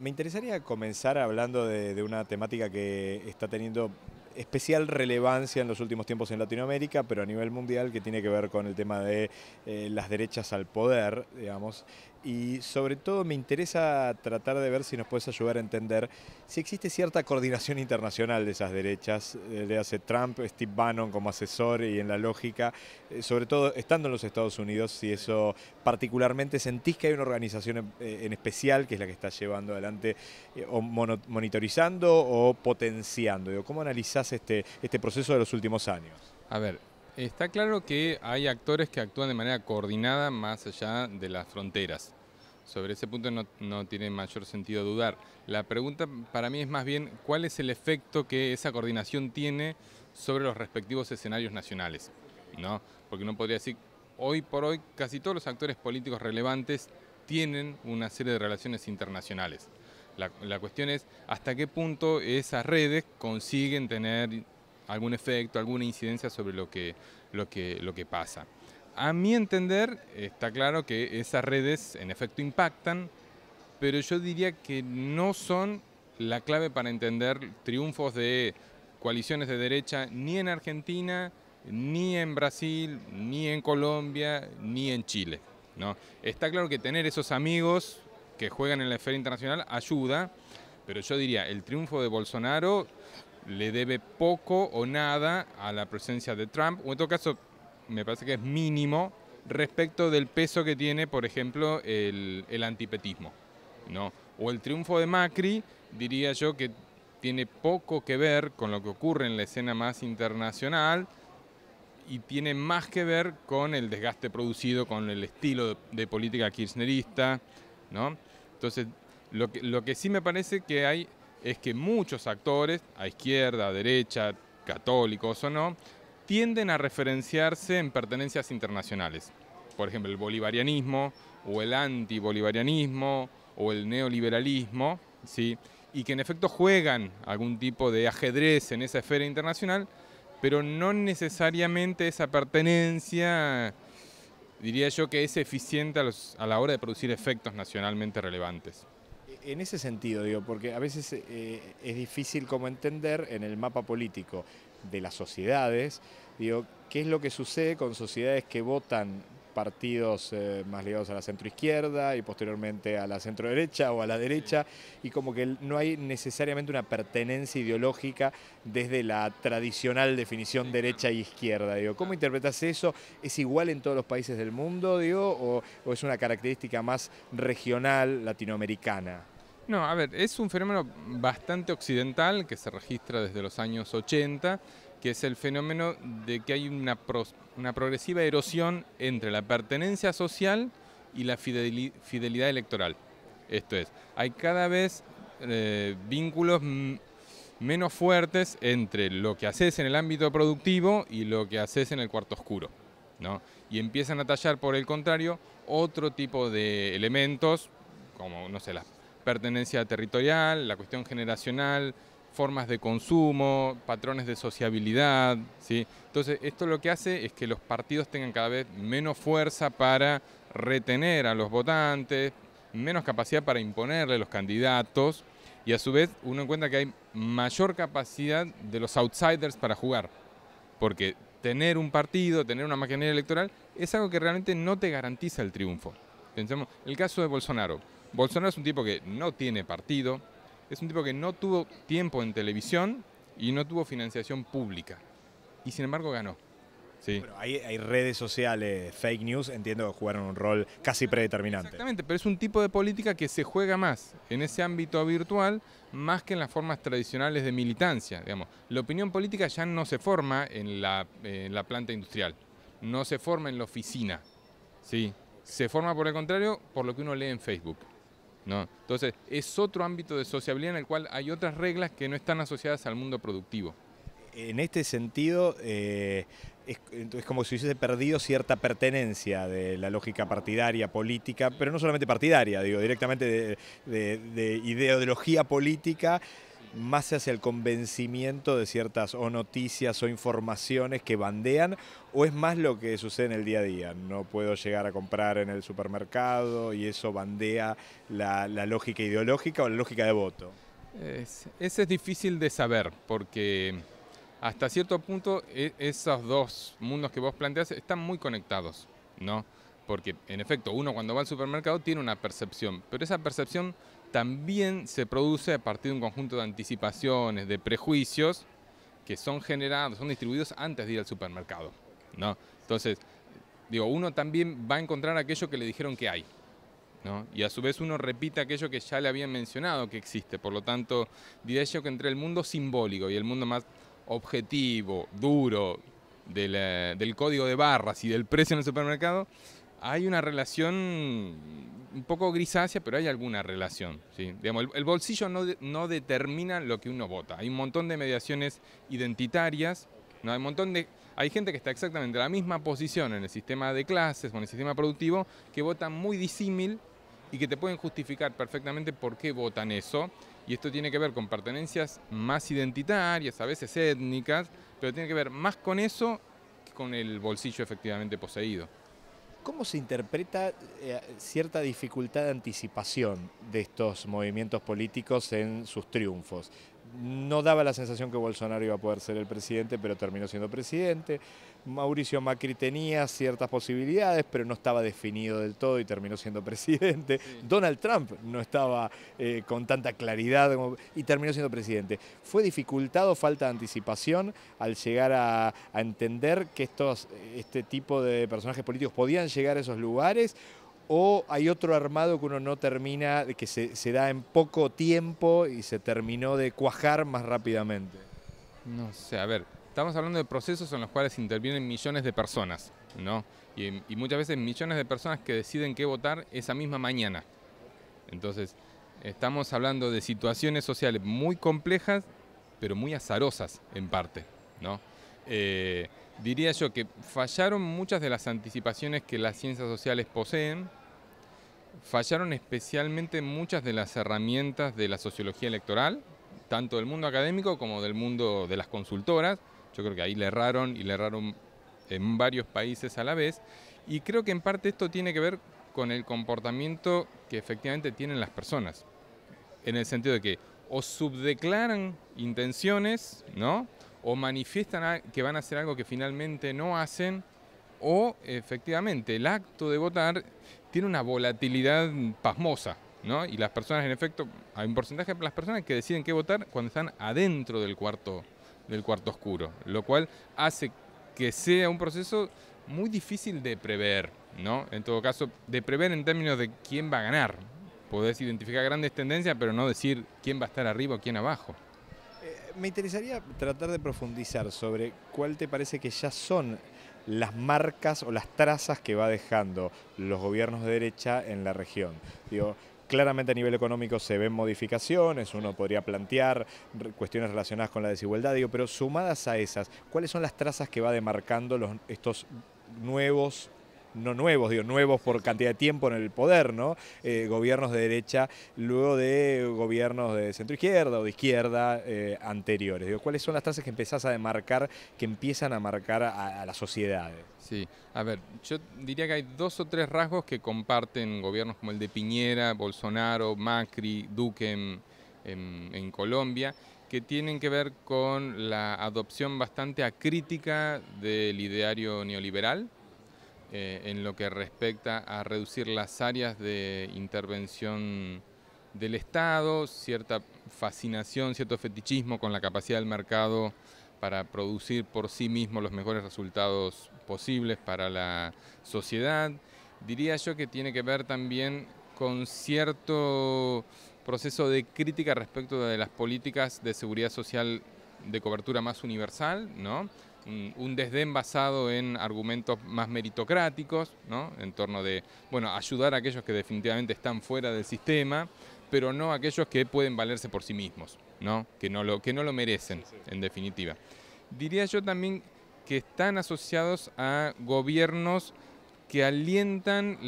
Me interesaría comenzar hablando de, una temática que está teniendo especial relevancia en los últimos tiempos en Latinoamérica, pero a nivel mundial, que tiene que ver con el tema de eh, las derechas al poder, digamos, y sobre todo me interesa tratar de ver si nos puedes ayudar a entender si existe cierta coordinación internacional de esas derechas, eh, le hace Trump, Steve Bannon como asesor y en la lógica, eh, sobre todo estando en los Estados Unidos, si eso particularmente sentís que hay una organización en eh, especial que es la que está llevando adelante o monitorizando o potenciando. ¿Cómo analizás este, este proceso de los últimos años? A ver, Está claro que hay actores que actúan de manera coordinada más allá de las fronteras. Sobre ese punto no, tiene mayor sentido dudar. La pregunta para mí es más bien cuál es el efecto que esa coordinación tiene sobre los respectivos escenarios nacionales. Porque uno podría decir, hoy por hoy casi todos los actores políticos relevantes tienen una serie de relaciones internacionales. La, cuestión es hasta qué punto esas redes consiguen tener algún efecto, alguna incidencia sobre lo que, lo lo que pasa. A mi entender, está claro que esas redes en efecto impactan, pero yo diría que no son la clave para entender triunfos de coaliciones de derecha ni en Argentina, ni en Brasil, ni en Colombia, ni en Chile. ¿no? Está claro que tener esos amigos que juegan en la esfera internacional ayuda, pero yo diría, el triunfo de Bolsonaro le debe poco o nada a la presencia de Trump, o en todo caso me parece que es mínimo respecto del peso que tiene, por ejemplo, el, antipetismo. O el triunfo de Macri, diría yo que tiene poco que ver con lo que ocurre en la escena más internacional y tiene más que ver con el desgaste producido, con el estilo de, política kirchnerista. Entonces, lo que, lo que sí me parece que hay es que muchos actores, a izquierda, a derecha, católicos o no, tienden a referenciarse en pertenencias internacionales. Por ejemplo, el bolivarianismo o el antibolivarianismo o el neoliberalismo, ¿sí? y que en efecto juegan algún tipo de ajedrez en esa esfera internacional, pero no necesariamente esa pertenencia, diría yo, que es eficiente a, la hora de producir efectos nacionalmente relevantes. E-, en ese sentido, digo, porque a veces eh, es difícil como entender en el mapa político de las sociedades. Digo, ¿qué es lo que sucede con sociedades que votan partidos eh, más ligados a la centroizquierda y posteriormente a la centroderecha o a la derecha, y como que no hay necesariamente una pertenencia ideológica desde la tradicional definición derecha e izquierda. Digo, ¿Cómo interpretas eso? ¿Es igual en todos los países del mundo, o es una característica más regional, latinoamericana? No, a ver, es un fenómeno bastante occidental que se registra desde los años 80, que es el fenómeno de que hay una, una progresiva erosión entre la pertenencia social y la fidelidad electoral. Esto es, hay cada vez eh, vínculos menos fuertes entre lo que haces en el ámbito productivo y lo que haces en el cuarto oscuro. ¿no? Y empiezan a tallar, por el contrario, otro tipo de elementos, como, no sé, las pertenencia territorial, la cuestión generacional, formas de consumo, patrones de sociabilidad. ¿sí? Entonces, esto lo que hace es que los partidos tengan cada vez menos fuerza para retener a los votantes, menos capacidad para imponerle los candidatos y a su vez uno encuentra que hay mayor capacidad de los outsiders para jugar, porque tener un partido, tener una maquinaria electoral es algo que realmente no te garantiza el triunfo. Pensemos, el caso de Bolsonaro. Bolsonaro es un tipo que no tiene partido, es un tipo que no tuvo tiempo en televisión y no tuvo financiación pública. Y sin embargo ganó. hay, redes sociales, fake news, entiendo que jugaron un rol casi predeterminante. Exactamente, pero es un tipo de política que se juega más en ese ámbito virtual más que en las formas tradicionales de militancia. Digamos. La opinión política ya no se forma en la, en la planta industrial, no se forma en la oficina. Sí, se forma por el contrario por lo que uno lee en Facebook. ¿no? Entonces, es otro ámbito de sociabilidad en el cual hay otras reglas que no están asociadas al mundo productivo. En este sentido, eh, es, como si hubiese perdido cierta pertenencia de la lógica partidaria, política, pero no solamente partidaria, digo, directamente de ideología política más hacia el convencimiento de ciertas o noticias o informaciones que bandean o es más lo que sucede en el día a día? No puedo llegar a comprar en el supermercado y eso bandea la, lógica ideológica o la lógica de voto. ese es difícil de saber porque hasta cierto punto e, esos dos mundos que vos planteas están muy conectados, ¿no? Porque en efecto, uno cuando va al supermercado tiene una percepción, pero esa percepción también se produce a partir de un conjunto de anticipaciones, de prejuicios que son generados, son distribuidos antes de ir al supermercado. ¿no? Entonces, digo, uno también va a encontrar aquello que le dijeron que hay. Y a su vez uno repite aquello que ya le habían mencionado que existe. Por lo tanto, diría yo que entre el mundo simbólico y el mundo más objetivo, duro, del código de barras y del precio en el supermercado, hay una relación un poco grisácea, pero hay alguna relación. el, bolsillo no, determina lo que uno vota. Hay un montón de mediaciones identitarias, hay Hay gente que está exactamente en la misma posición en el sistema de clases o en el sistema productivo que votan muy disímil y que te pueden justificar perfectamente por qué votan eso. Y esto tiene que ver con pertenencias más identitarias, a veces étnicas, pero tiene que ver más con eso que con el bolsillo efectivamente poseído. ¿Cómo se interpreta eh, cierta dificultad de anticipación de estos movimientos políticos en sus triunfos? No daba la sensación que Bolsonaro iba a poder ser el presidente, pero terminó siendo presidente. Mauricio Macri tenía ciertas posibilidades, pero no estaba definido del todo y terminó siendo presidente. Donald Trump no estaba eh, con tanta claridad y terminó siendo presidente. Fue dificultado, falta de anticipación al llegar a, entender que estos, este tipo de personajes políticos podían llegar a esos lugares o hay otro armado que uno no termina, que se, se, da en poco tiempo y se terminó de cuajar más rápidamente? No sé, a ver, estamos hablando de procesos en los cuales intervienen millones de personas, ¿no? Y, muchas veces millones de personas que deciden qué votar esa misma mañana. Entonces, estamos hablando de situaciones sociales muy complejas, pero muy azarosas en parte, eh, diría yo que fallaron muchas de las anticipaciones que las ciencias sociales poseen, fallaron especialmente muchas de las herramientas de la sociología electoral, tanto del mundo académico como del mundo de las consultoras, yo creo que ahí le erraron y le erraron en varios países a la vez. Y creo que en parte esto tiene que ver con el comportamiento que efectivamente tienen las personas. En el sentido de que o subdeclaran intenciones, ¿no? O manifiestan que van a hacer algo que finalmente no hacen, o efectivamente el acto de votar tiene una volatilidad pasmosa, ¿no? Y las personas, en efecto, hay un porcentaje de las personas que deciden qué votar cuando están adentro del cuarto del cuarto oscuro, lo cual hace que sea un proceso muy difícil de prever, ¿no? En todo caso, de prever en términos de quién va a ganar. Podés identificar grandes tendencias, pero no decir quién va a estar arriba o quién abajo. Eh, me interesaría tratar de profundizar sobre cuál te parece que ya son las marcas o las trazas que va dejando los gobiernos de derecha en la región. Digo, Claramente a nivel económico se ven modificaciones, uno podría plantear cuestiones relacionadas con la desigualdad, pero sumadas a esas, ¿cuáles son las trazas que va demarcando los, estos nuevos no nuevos, digo, nuevos por cantidad de tiempo en el poder, ¿no? Eh, gobiernos de derecha luego de gobiernos de centro izquierda o de izquierda eh, anteriores. Digo, ¿Cuáles son las tasas que empezás a demarcar, que empiezan a marcar a, la las Sí, a ver, yo diría que hay dos o tres rasgos que comparten gobiernos como el de Piñera, Bolsonaro, Macri, Duque en Colombia, que tienen que ver con la adopción bastante acrítica del ideario neoliberal eh, en lo que respecta a reducir las áreas de intervención del Estado, cierta fascinación, cierto fetichismo con la capacidad del mercado para producir por sí mismo los mejores resultados posibles para la sociedad. Diría yo que tiene que ver también con cierto proceso de crítica respecto de las políticas de seguridad social de cobertura más universal, ¿no? Mm, un, desdén basado en argumentos más meritocráticos, ¿no? en torno de bueno, ayudar a aquellos que definitivamente están fuera del sistema, pero no a aquellos que pueden valerse por sí mismos, ¿no? Que, no lo, merecen, en definitiva. Diría yo también que están asociados a gobiernos que alientan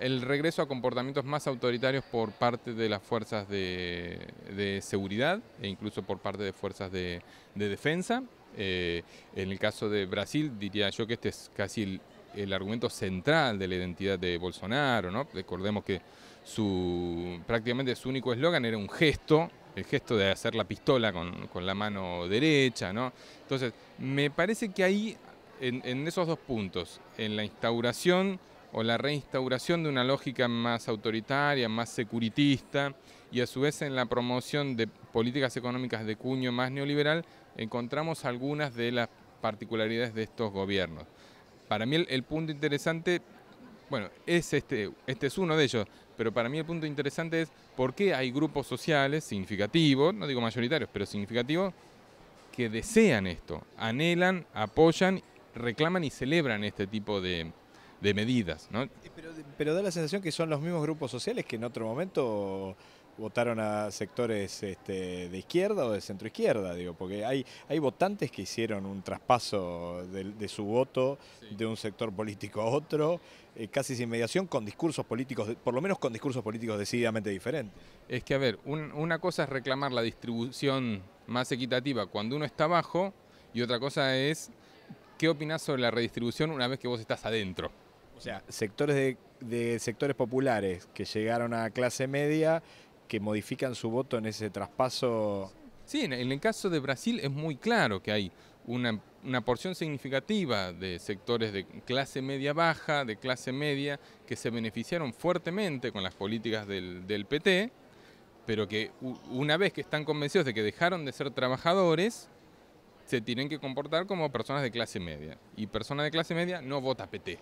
el regreso a comportamientos más autoritarios por parte de las fuerzas de, seguridad e incluso por parte de fuerzas de defensa. Eh, en el caso de Brasil, diría yo que este es casi el, argumento central de la identidad de Bolsonaro, ¿no? Recordemos que su, prácticamente su único eslogan era un gesto, el gesto de hacer la pistola con, la mano derecha, Entonces, me parece que ahí, en esos dos puntos, en la instauración o la reinstauración de una lógica más autoritaria, más securitista y a su vez en la promoción de políticas económicas de cuño más neoliberal encontramos algunas de las particularidades de estos gobiernos. Para mí el, punto interesante, bueno, es este, este es uno de ellos, pero para mí el punto interesante es por qué hay grupos sociales significativos, no digo mayoritarios, pero significativos, que desean esto, anhelan, apoyan, reclaman y celebran este tipo de, de medidas. ¿no? Pero, da la sensación que son los mismos grupos sociales que en otro momento votaron a sectores este, de izquierda o de centroizquierda, digo, porque hay, hay votantes que hicieron un traspaso de, su voto de un sector político a otro, eh, casi sin mediación, con discursos políticos, por lo menos con discursos políticos decididamente diferentes. Es que, a ver, una cosa es reclamar la distribución más equitativa cuando uno está abajo y otra cosa es qué opinas sobre la redistribución una vez que vos estás adentro. O sea, sectores de, sectores populares que llegaron a clase media que modifican su voto en ese traspaso. Sí, en el caso de Brasil es muy claro que hay una, porción significativa de sectores de clase media baja, de clase media, que se beneficiaron fuertemente con las políticas del, del PT, pero que una vez que están convencidos de que dejaron de ser trabajadores, se tienen que comportar como personas de clase media. Y personas de clase media no vota PT.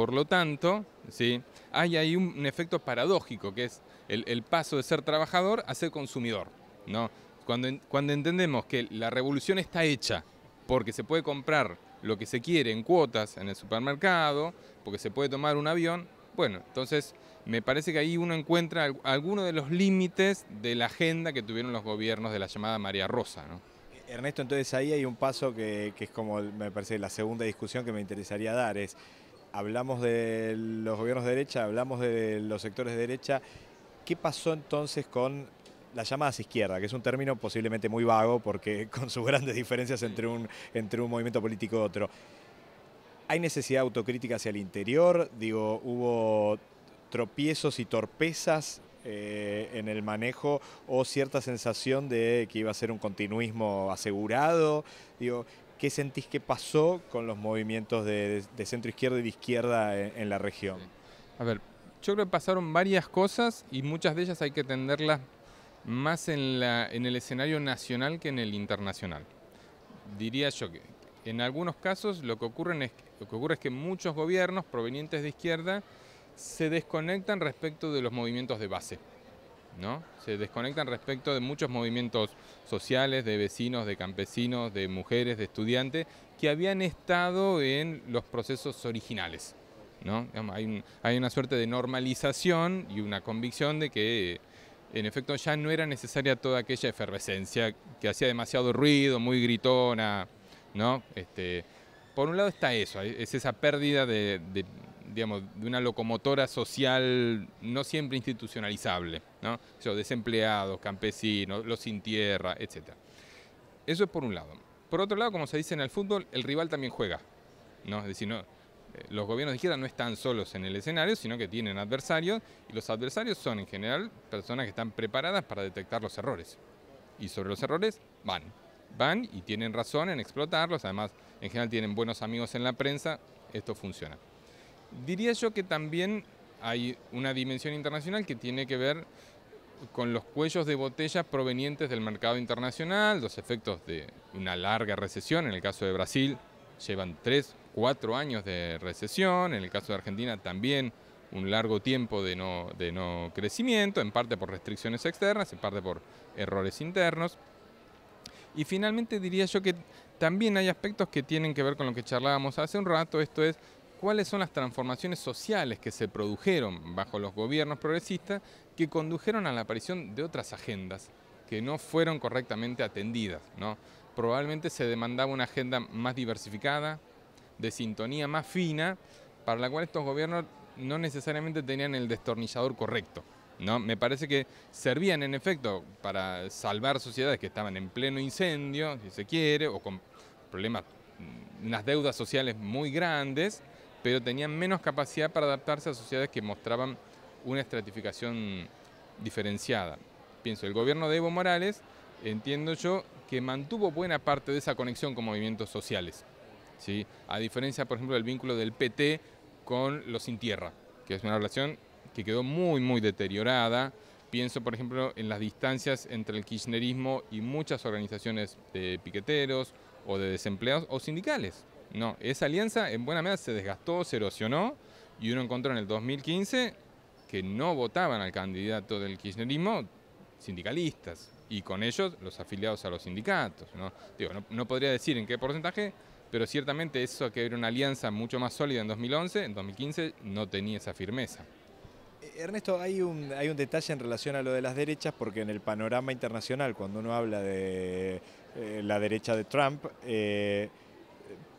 Por lo tanto, ¿sí? hay ahí un, efecto paradójico, que es el, paso de ser trabajador a ser consumidor. ¿no? Cuando, cuando entendemos que la revolución está hecha porque se puede comprar lo que se quiere en cuotas en el supermercado, porque se puede tomar un avión, bueno, entonces me parece que ahí uno encuentra algunos de los límites de la agenda que tuvieron los gobiernos de la llamada María Rosa. Ernesto, entonces ahí hay un paso que, que, es como, me parece, la segunda discusión que me interesaría dar, es hablamos de los gobiernos de derecha, hablamos de los sectores de derecha. ¿Qué pasó entonces con las llamadas izquierda, que es un término posiblemente muy vago porque con sus grandes diferencias entre un, entre un movimiento político y otro? ¿Hay necesidad autocrítica hacia el interior? Digo, ¿hubo tropiezos y torpezas eh, en el manejo o cierta sensación de que iba a ser un continuismo asegurado? Digo, ¿Qué sentís que pasó con los movimientos de, centro izquierda y de izquierda en, la región? A ver, yo creo que pasaron varias cosas y muchas de ellas hay que atenderlas más en, el escenario nacional que en el internacional. Diría yo que en algunos casos lo que, es, lo que ocurre es que muchos gobiernos provenientes de izquierda se desconectan respecto de los movimientos de base. Se desconectan respecto de muchos movimientos sociales, de vecinos, de campesinos, de mujeres, de estudiantes, que habían estado en los procesos originales. Hay, una suerte de normalización y una convicción de que eh, en efecto ya no era necesaria toda aquella efervescencia que hacía demasiado ruido, muy gritona, este, por un lado está eso, es esa pérdida de una locomotora social no siempre institucionalizable. ¿no? desempleados, campesinos, los sin tierra, etc. Eso es por un lado. Por otro lado, como se dice en el fútbol, el rival también juega. Es decir, eh, los gobiernos de izquierda no están solos en el escenario, sino que tienen adversarios, y los adversarios son en general personas que están preparadas para detectar los errores. Y sobre los errores van, van y tienen razón en explotarlos, además en general tienen buenos amigos en la prensa, esto funciona. Diría yo que también hay una dimensión internacional que tiene que ver con los cuellos de botella provenientes del mercado internacional, los efectos de una larga recesión, en el caso de Brasil llevan tres, 4 años de recesión, en el caso de Argentina también un largo tiempo de no, de no crecimiento, en parte por restricciones externas, en parte por errores internos. Y finalmente diría yo que también hay aspectos que tienen que ver con lo que charlábamos hace un rato, esto es cuáles son las transformaciones sociales que se produjeron bajo los gobiernos progresistas que condujeron a la aparición de otras agendas que no fueron correctamente atendidas. ¿no? Probablemente se demandaba una agenda más diversificada, de sintonía más fina, para la cual estos gobiernos no necesariamente tenían el destornillador correcto. ¿no? Me parece que servían en efecto para salvar sociedades que estaban en pleno incendio, si se quiere, o con problemas, mm, unas deudas sociales muy grandes, pero tenían menos capacidad para adaptarse a sociedades que mostraban una estratificación diferenciada. Pienso, el gobierno de Evo Morales, entiendo yo, que mantuvo buena parte de esa conexión con movimientos sociales. ¿sí? A diferencia, por ejemplo, del vínculo del PT con los sin tierra, que es una relación que quedó muy, muy deteriorada. Pienso, por ejemplo, en las distancias entre el kirchnerismo y muchas organizaciones de piqueteros o de desempleados o sindicales. No, esa alianza en buena medida se desgastó, se erosionó y uno encontró en el 2015 que no votaban al candidato del kirchnerismo sindicalistas y con ellos los afiliados a los sindicatos. ¿no? no, podría decir en qué porcentaje, pero ciertamente eso que era una alianza mucho más sólida en 2011, en 2015 no tenía esa firmeza. Ernesto, hay un, hay un detalle en relación a lo de las derechas, porque en el panorama internacional, cuando uno habla de eh, la derecha de Trump, eh,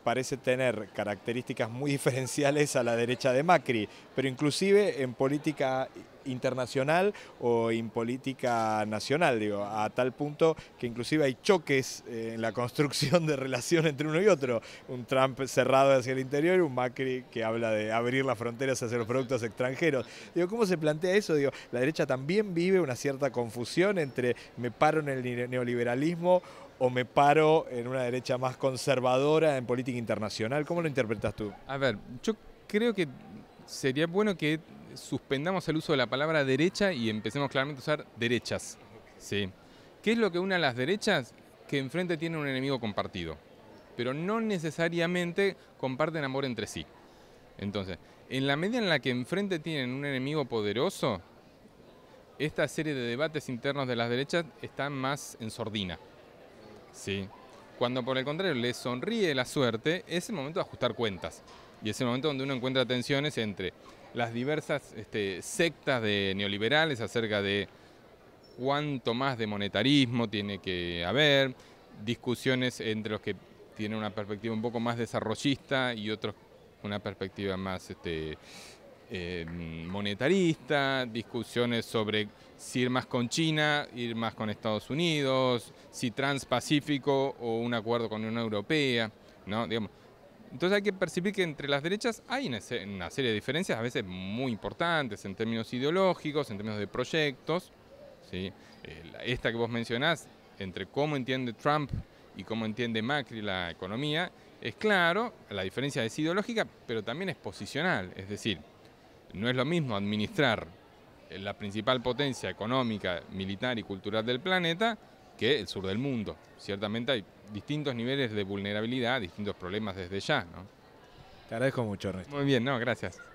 parece tener características muy diferenciales a la derecha de Macri, pero inclusive en política internacional o en política nacional, digo, a tal punto que inclusive hay choques eh, en la construcción de relación entre uno y otro. Un Trump cerrado hacia el interior y un Macri que habla de abrir las fronteras hacia los productos extranjeros. Digo, ¿cómo se plantea eso? Digo, la derecha también vive una cierta confusión entre me paro en el neoliberalismo o me paro en una derecha más conservadora en política internacional? ¿Cómo lo interpretas tú? A ver, yo creo que sería bueno que suspendamos el uso de la palabra derecha y empecemos claramente a usar derechas. ¿Qué es lo que une a las derechas? Que enfrente tienen un enemigo compartido, pero no necesariamente comparten amor entre sí. Entonces, en la medida en la que enfrente tienen un enemigo poderoso, esta serie de debates internos de las derechas está más en sordina. Sí. Cuando por el contrario le sonríe la suerte, es el momento de ajustar cuentas. Y es el momento donde uno encuentra tensiones entre las diversas este, sectas de neoliberales acerca de cuánto más de monetarismo tiene que haber, discusiones entre los que tienen una perspectiva un poco más desarrollista y otros una perspectiva más este, eh, monetarista, discusiones sobre si ir más con China, ir más con Estados Unidos, si transpacífico o un acuerdo con la Unión Europea, ¿no? Digamos, entonces hay que percibir que entre las derechas hay una serie de diferencias, a veces muy importantes en términos ideológicos, en términos de proyectos. ¿sí? Esta que vos mencionás, entre cómo entiende Trump y cómo entiende Macri la economía, es claro, la diferencia es ideológica, pero también es posicional. Es decir, no es lo mismo administrar la principal potencia económica, militar y cultural del planeta que el sur del mundo. Ciertamente hay distintos niveles de vulnerabilidad, distintos problemas desde ya. ¿no? Te agradezco mucho, Ernesto. Muy bien, no, gracias.